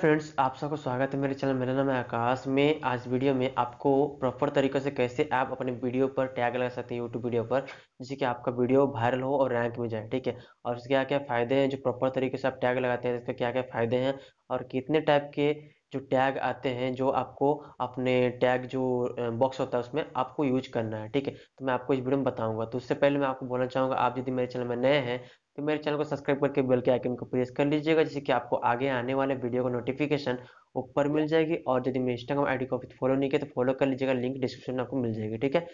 Friends आप सबका स्वागत है मेरे चैनल मेरा नाम है आकाश मैं आज वीडियो में आपको प्रॉपर तरीके से कैसे आप अपने वीडियो पर टैग लगा सकते हैं यूट्यूब वीडियो पर जिससे कि आपका वीडियो वायरल हो और रैंक में जाए ठीक है और इसके क्या क्या फ़ायदे हैं जो प्रॉपर तरीके से आप टैग लगाते हैं इसके क्या क्या फ़ायदे हैं और कितने टाइप के जो टैग आते हैं जो आपको अपने टैग जो बॉक्स होता है उसमें आपको यूज करना है ठीक है तो मैं आपको इस वीडियो में बताऊंगा तो उससे पहले मैं आपको बोलना चाहूंगा आप यदि मेरे चैनल में नए हैं तो मेरे चैनल को सब्सक्राइब करके बेल के आइकन को प्रेस कर लीजिएगा जिससे कि आपको आगे आने वाले वीडियो का नोटिफिकेशन ऊपर मिल जाएगी और यदि मेरे इंस्टाग्राम डी को फॉलो नहीं किया तो फॉलो कर लीजिएगा लिंक डिस्क्रिप्शन में आपको मिल जाएगी ठीक है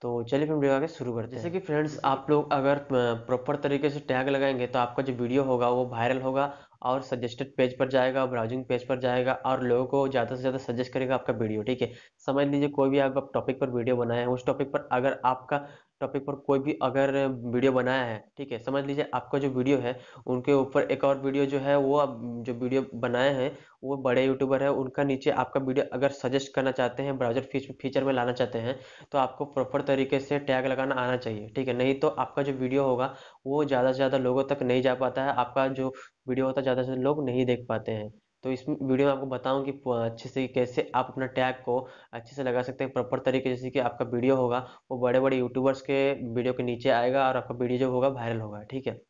तो चलिए फिर वीडियो आगे शुरू करते हैं जैसे कि फ्रेंड्स आप लोग अगर प्रॉपर तरीके से टैग लगाएंगे तो आपका जो वीडियो होगा वो वायरल होगा और सजेस्टेड पेज पर जाएगा ब्राउजिंग पेज पर जाएगा और लोगों को ज़्यादा से ज़्यादा सजेस्ट करेगा आपका वीडियो ठीक है समझ लीजिए कोई भी आप टॉपिक पर वीडियो बनाए हैं उस टॉपिक पर अगर आपका टॉपिक पर कोई भी अगर वीडियो बनाया है ठीक है समझ लीजिए आपका जो वीडियो है उनके ऊपर एक और वीडियो जो है वो आप जो वीडियो बनाए हैं वो बड़े यूट्यूबर है उनका नीचे आपका वीडियो अगर सजेस्ट करना चाहते हैं ब्राउजर फीचर में लाना चाहते हैं तो आपको प्रॉपर तरीके से टैग लगाना आना चाहिए ठीक है नहीं तो आपका जो वीडियो होगा वो ज़्यादा से ज़्यादा लोगों तक नहीं जा पाता है आपका जो वीडियो होता है ज़्यादा से लोग नहीं देख पाते हैं तो इस वीडियो में आपको बताऊं कि अच्छे से कैसे आप अपना टैग को अच्छे से लगा सकते हैं प्रॉपर तरीके जैसे कि आपका वीडियो होगा वो बड़े बड़े यूट्यूबर्स के वीडियो के नीचे आएगा और आपका वीडियो जो होगा वायरल होगा ठीक है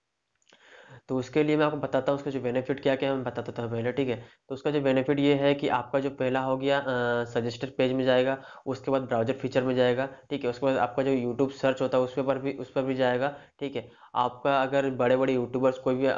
तो उसके लिए मैं आपको बताता हूँ उसका जो बेनिफिट क्या क्या है मैं बताता था पहले ठीक है तो उसका जो बेनिफिट ये है कि आपका जो पहला हो गया सजेस्टेड पेज में जाएगा उसके बाद ब्राउजर फीचर में जाएगा ठीक है उसके बाद आपका जो यूट्यूब सर्च होता है उस पर भी उस पर भी जाएगा ठीक है आपका अगर बड़े बड़े यूट्यूबर्स कोई भी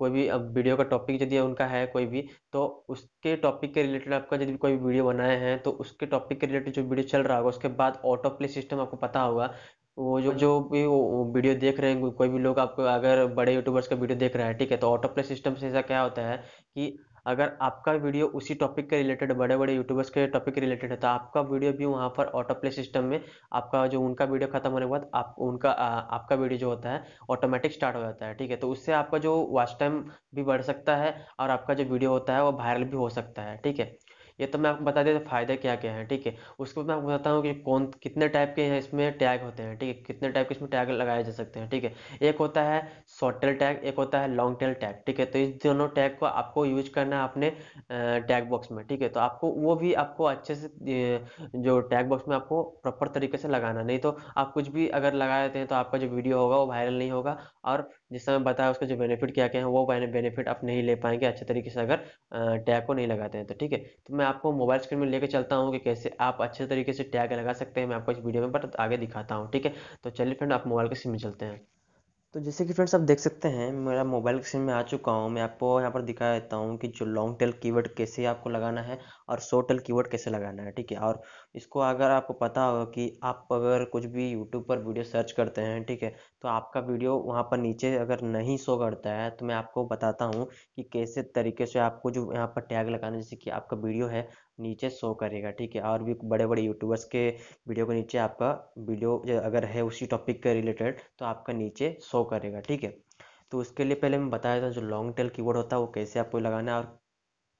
कोई भी अब वीडियो का टॉपिक यदि उनका है कोई भी तो उसके टॉपिक के रिलेटेड आपका यदि कोई वीडियो बनाए हैं तो उसके टॉपिक के रिलेटेड जो वीडियो चल रहा होगा उसके बाद ऑटो प्ले सिस्टम आपको पता होगा वो जो जो हाँ। भी वीडियो देख रहे हैं कोई भी लोग आपको अगर बड़े यूट्यूबर्स का वीडियो देख रहा है ठीक है तो ऑटो प्ले सिस्टम से ऐसा क्या होता है कि अगर आपका वीडियो उसी टॉपिक के रिलेटेड बड़े बड़े यूट्यूबर्स के टॉपिक के रिलेटेड है तो आपका वीडियो भी वहाँ पर ऑटो प्ले सिस्टम में आपका जो उनका वीडियो खत्म होने के बाद आप उनका आ, आपका वीडियो जो होता है ऑटोमेटिक स्टार्ट हो जाता है ठीक है तो उससे आपका जो वॉच टाइम भी बढ़ सकता है और आपका जो वीडियो होता है वो वायरल भी हो सकता है ठीक है ये तो मैं आपको बता देता फ़ायदे क्या क्या हैं ठीक है उसके बाद मैं आपको बताता हूँ कि कौन कितने टाइप के इसमें टैग होते हैं ठीक है कितने टाइप के इसमें टैग लगाए जा सकते हैं ठीक है एक होता है शॉर्ट टेल टैग एक होता है लॉन्ग टेल टैग ठीक है तो इस दोनों टैग को आपको यूज करना है अपने टैग बॉक्स में ठीक है तो आपको वो भी आपको अच्छे से जो टैग बॉक्स में आपको प्रॉपर तरीके से लगाना नहीं तो आप कुछ भी अगर लगा देते हैं तो आपका जो वीडियो होगा वो वायरल नहीं होगा और जिस समय बताया उसका जो बेनिफिट क्या क्या है वो बेनिफिट आप नहीं ले पाएंगे अच्छे तरीके से अगर टैग को नहीं लगाते हैं तो ठीक है तो मैं आपको मोबाइल स्क्रीन में लेकर चलता हूँ कि कैसे आप अच्छे तरीके से टैग लगा सकते हैं मैं आपको इस वीडियो में बट आगे दिखाता हूँ ठीक है तो चलिए फ्रेंड आप मोबाइल के सिम में चलते हैं तो जैसे कि फ्रेंड्स आप देख सकते हैं मेरा मोबाइल के सिम में आ चुका हूँ मैं आपको यहाँ पर दिखा देता हूँ कि जो लॉन्ग टेल कीवर्ड कैसे आपको लगाना है और शॉर्ट टेल कीवर्ड कैसे लगाना है ठीक है और इसको अगर आपको पता होगा कि आप अगर कुछ भी यूट्यूब पर वीडियो सर्च करते हैं ठीक है तो आपका वीडियो वहाँ पर नीचे अगर नहीं शो करता है तो मैं आपको बताता हूँ कि कैसे तरीके से आपको जो यहाँ पर टैग लगाना जैसे कि आपका वीडियो है नीचे शो करेगा ठीक है और भी बड़े बड़े यूट्यूबर्स के वीडियो के नीचे आपका वीडियो अगर है उसी टॉपिक के रिलेटेड तो आपका नीचे शो करेगा ठीक है तो उसके लिए पहले मैं बताया था जो लॉन्ग टेल कीवर्ड होता है वो कैसे आपको लगाना है और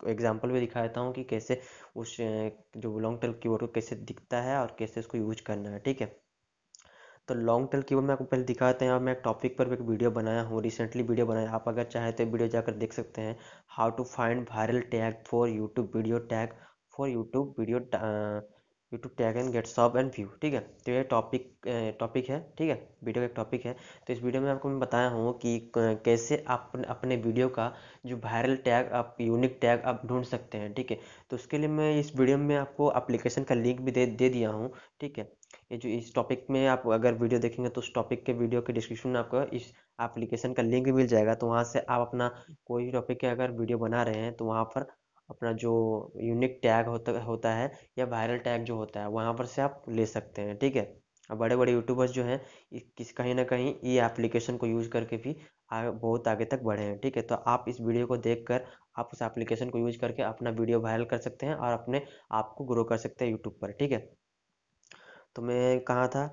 एग्जाम्पल भी दिखा देता हूँ कि कैसे उस जो लॉन्ग टेल कीवर्ड को कैसे दिखता है और कैसे उसको यूज करना है ठीक है तो लॉन्ग टेल की मैं आपको पहले दिखाते हैं और मैं एक टॉपिक पर एक वीडियो बनाया हूँ रिसेंटली वीडियो बनाया आप अगर चाहें तो वीडियो जाकर देख सकते हैं how to find viral tag for YouTube video tag for YouTube video YouTube tag and get sub and view ठीक है तो ये टॉपिक टॉपिक है ठीक है वीडियो का एक टॉपिक है तो इस वीडियो में आपको मैं बताया हूँ कि कैसे आप अपने वीडियो का जो वायरल टैग आप यूनिक टैग आप ढूंढ सकते हैं ठीक है तो उसके लिए मैं इस वीडियो में आपको अप्लीकेशन का लिंक भी दे दे दिया हूँ ठीक है ये जो इस टॉपिक में आप अगर वीडियो देखेंगे तो उस टॉपिक के वीडियो के डिस्क्रिप्शन में आपको इस एप्लीकेशन का लिंक मिल जाएगा तो वहाँ से आप अपना कोई भी टॉपिक के अगर वीडियो बना रहे हैं तो वहाँ पर अपना जो यूनिक टैग होता होता है या वायरल टैग जो होता है वहाँ पर से आप ले सकते हैं ठीक है अब बड़े बड़े यूट्यूबर्स जो हैं किस कहीं ना कहीं ये एप्लीकेशन को यूज़ करके भी आगे बहुत आगे तक बढ़े हैं ठीक है तो आप इस वीडियो को देख कर आप उस एप्लीकेशन को यूज करके अपना वीडियो वायरल कर सकते हैं और अपने आप को ग्रो कर सकते हैं यूट्यूब पर ठीक है तो मैं कहाँ था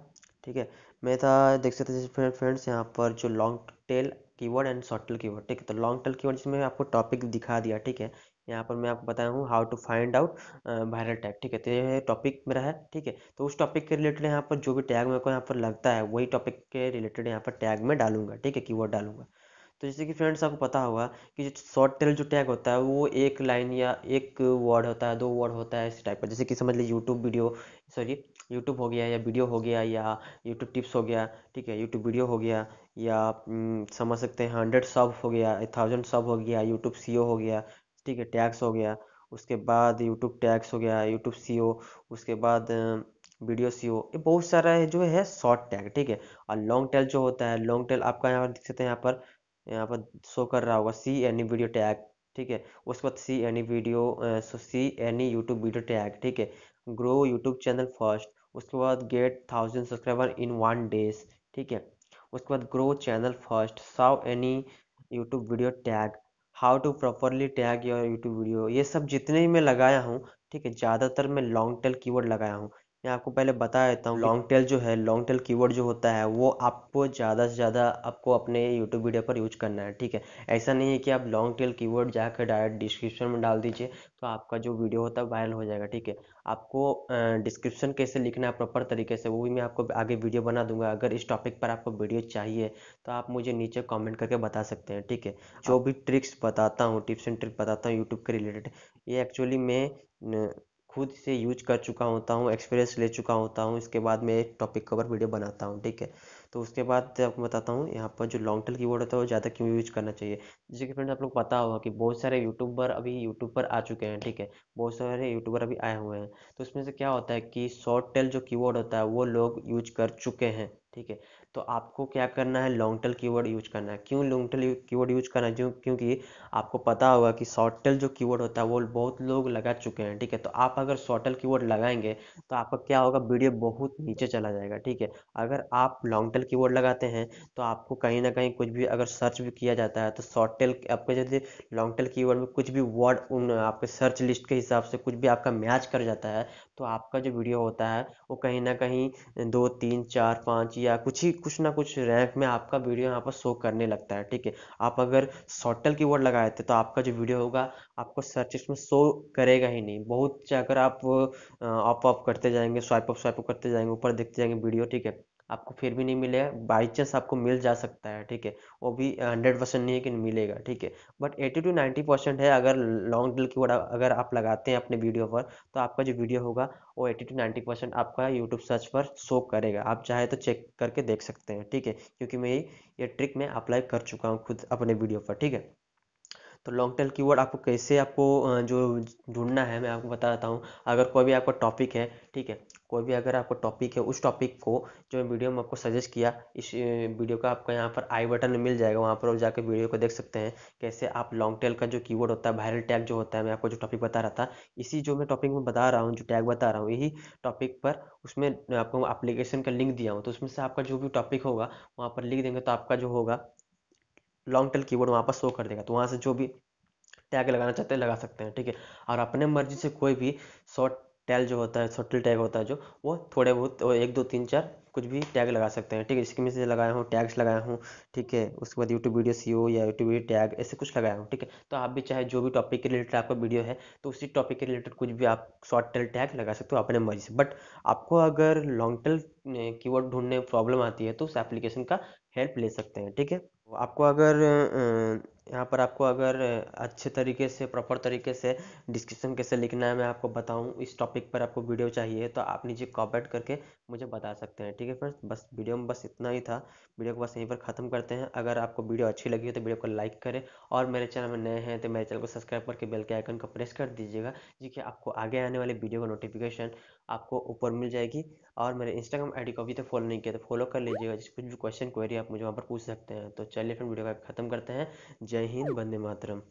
ठीक है मैं था देख सकते फ्रेंड्स यहाँ पर जो long tail keyword and short tail keyword ठीक है तो लॉन्ग टेल कीवर्ड जिसमें आपको टॉपिक दिखा दिया ठीक है यहाँ पर मैं आपको बताया हूँ how to find out viral tag ठीक है तो ये टॉपिक मेरा है ठीक है तो उस टॉपिक के रिलेटेड यहाँ पर जो भी टैग मेरे को यहाँ पर लगता है वही टॉपिक के रिलेटेड यहाँ पर टैग में डालूंगा ठीक है कीवर्ड डालूंगा तो जैसे कि फ्रेंड्स आपको पता होगा कि शॉर्ट टेल जो टैग होता है वो एक लाइन या एक वर्ड होता है दो वर्ड होता है इस टाइप का जैसे कि समझ लीजिए यूट्यूब वीडियो सॉरी यूट्यूब हो गया या वीडियो हो गया या यूट्यूब टिप्स हो गया ठीक है यूट्यूब वीडियो हो गया या आप हम्म, समझ सकते हैं हंड्रेड सब हो गया थाउजेंड सब हो गया यूट्यूब सी हो गया ठीक है टैक्स हो गया उसके बाद यूट्यूब टैक्स हो गया यूट्यूब सी उसके बाद वीडियो सी ये बहुत सारा है जो है शॉर्ट टैग ठीक है और लॉन्ग टेल जो होता है लॉन्ग टेल आपका यहाँ पर देख सकते हैं यहाँ पर यहाँ पर शो कर रहा होगा सी एनी वीडियो टैग ठीक है उसके बाद see any video see any YouTube video tag ठीक है ग्रो यूट्यूब चैनल फर्स्ट उसके बाद get thousand subscriber in one days ठीक है उसके बाद grow channel first saw any YouTube video tag how to properly tag your YouTube video ये सब जितने ही मैं लगाया हूँ ठीक है ज़्यादातर मैं लॉन्ग टेल कीवर्ड लगाया हूँ मैं आपको पहले बता देता हूँ लॉन्ग टेल जो है लॉन्ग टेल कीवर्ड जो होता है वो आपको ज़्यादा से ज़्यादा आपको अपने यूट्यूब वीडियो पर यूज करना है ठीक है ऐसा नहीं है कि आप लॉन्ग टेल कीवर्ड जाकर डायरेक्ट डिस्क्रिप्शन में डाल दीजिए तो आपका जो वीडियो होता है वायरल हो जाएगा ठीक है आपको डिस्क्रिप्शन कैसे लिखना है प्रॉपर तरीके से वो भी मैं आपको आगे वीडियो बना दूंगा अगर इस टॉपिक पर आपको वीडियो चाहिए तो आप मुझे नीचे कमेंट करके बता सकते हैं ठीक है जो हाँ। भी ट्रिक्स बताता हूँ टिप्स एंड ट्रिक बताता हूँ यूट्यूब के रिलेटेड ये एक्चुअली मैं खुद से यूज कर चुका होता हूँ एक्सपीरियंस ले चुका होता हूँ इसके बाद मैं एक टॉपिक कवर वीडियो बनाता हूँ ठीक है तो उसके बाद आपको बताता हूँ यहाँ पर जो लॉन्ग टेल कीवर्ड होता है वो ज़्यादा क्यों यूज करना चाहिए जैसे कि फ्रेंड आप लोग पता होगा कि बहुत सारे यूट्यूबर अभी यूट्यूब पर आ चुके हैं ठीक है बहुत सारे यूट्यूबर अभी आए हुए हैं तो उसमें से क्या होता है कि शॉर्ट टेल जो कीवर्ड होता है वो लोग यूज कर चुके हैं ठीक है तो आपको क्या करना है लॉन्ग टेल कीवर्ड यूज करना है क्यों लॉन्ग टेल कीवर्ड यूज करना है क्योंकि आपको पता होगा कि शॉर्ट टेल जो कीवर्ड होता है वो बहुत लोग लगा चुके हैं ठीक है तो आप अगर शॉर्ट टेल कीवर्ड लगाएंगे तो आपका क्या होगा वीडियो बहुत नीचे चला जाएगा ठीक है अगर आप लॉन्ग टेल कीवर्ड लगाते हैं तो आपको कहीं ना कहीं कुछ भी अगर सर्च भी किया जाता है तो शॉर्ट टेल आपके जैसे लॉन्ग टेल कीवर्ड में कुछ भी वर्ड उन आपके सर्च लिस्ट के हिसाब से कुछ भी आपका मैच कर जाता है तो आपका जो वीडियो होता है वो कहीं ना कहीं दो तीन चार पाँच या या कुछ ही कुछ ना कुछ रैंक में आपका वीडियो यहाँ पर शो करने लगता है ठीक है आप अगर शॉर्टल की वर्ड लगाए थे तो आपका जो वीडियो होगा आपको सर्च में शो करेगा ही नहीं बहुत अगर आप अप अप करते जाएंगे स्वाइप अप स्वाइप अप करते जाएंगे ऊपर देखते जाएंगे वीडियो ठीक है आपको फिर भी नहीं मिलेगा बाई चांस आपको मिल जा सकता है ठीक है वो भी हंड्रेड परसेंट नहीं है कि मिलेगा ठीक है but eighty to ninety percent है अगर लॉन्ग डील की अगर आप लगाते हैं अपने वीडियो पर तो आपका जो वीडियो होगा वो एटी टू नाइन्टी परसेंट आपका यूट्यूब सर्च पर शो करेगा आप चाहे तो चेक करके देख सकते हैं ठीक है क्योंकि मैं ये ट्रिक मैं अप्लाई कर चुका हूँ खुद अपने वीडियो पर ठीक है तो लॉन्ग टेल कीवर्ड आपको कैसे आपको जो ढूंढना है मैं आपको बता देता हूँ अगर कोई भी आपका टॉपिक है ठीक है कोई भी अगर आपको टॉपिक है उस टॉपिक को जो वीडियो में आपको सजेस्ट किया इस वीडियो का आपको यहाँ पर आई बटन मिल जाएगा वहाँ पर जाकर वीडियो को देख सकते हैं कैसे आप लॉन्ग टेल का जो कीवर्ड होता है वायरल टैग जो होता है मैं आपको जो टॉपिक बता रहा था इसी जो मैं टॉपिक में बता रहा हूँ जो टैग बता रहा हूँ यही टॉपिक पर उसमें आपको अप्लीकेशन का लिंक दिया हूँ तो उसमें से आपका जो भी टॉपिक होगा वहाँ पर लिख देंगे तो आपका जो होगा लॉन्ग टेल कीवर्ड वहाँ पर शो कर देगा तो वहाँ से जो भी टैग लगाना चाहते हैं लगा सकते हैं ठीक है और अपने मर्जी से कोई भी शॉर्ट टैल जो होता है शटल टैग होता है जो वो थोड़े बहुत एक दो तीन चार कुछ भी टैग लगा सकते हैं ठीक है इसके में से लगाया हूँ टैग्स लगाया हूँ ठीक है उसके बाद यूट्यूब वीडियो सी या यूट्यूब वीडियो टैग ऐसे कुछ लगाया हूँ ठीक है तो आप भी चाहे जो भी टॉपिक के रिलेटेड आपका वीडियो है तो उसी टॉपिक के रिलेटेड कुछ भी आप शॉर्ट टेल टैग लगा सकते हो अपने मर्जी से बट आपको अगर लॉन्ग टेल की वर्ड ढूंढने प्रॉब्लम आती है तो उस एप्लीकेशन का हेल्प ले सकते हैं ठीक है आपको अगर यहाँ पर आपको अगर अच्छे तरीके से प्रॉपर तरीके से डिस्क्रिप्शन कैसे लिखना है मैं आपको बताऊँ इस टॉपिक पर आपको वीडियो चाहिए तो आप नीचे कॉमेंट करके मुझे बता सकते हैं ठीक है फ्रेंड्स बस वीडियो में बस इतना ही था वीडियो को बस यहीं पर ख़त्म करते हैं अगर आपको वीडियो अच्छी लगी हो तो वीडियो को लाइक करें और मेरे चैनल में नए हैं तो मेरे चैनल को सब्सक्राइब करके बेल के आइकन को प्रेस कर दीजिएगा जिससे आपको आगे आने वाले वीडियो का नोटिफिकेशन आपको ऊपर मिल जाएगी और मेरे इंस्टाग्राम आई डी को अभी तक फॉलो नहीं किया तो फॉलो कर लीजिएगा जिस कुछ भी क्वेश्चन क्वेरी आप मुझे वहाँ पर पूछ सकते हैं तो चलिए फिर वीडियो को खत्म करते हैं जय हिंद बंदे मातरम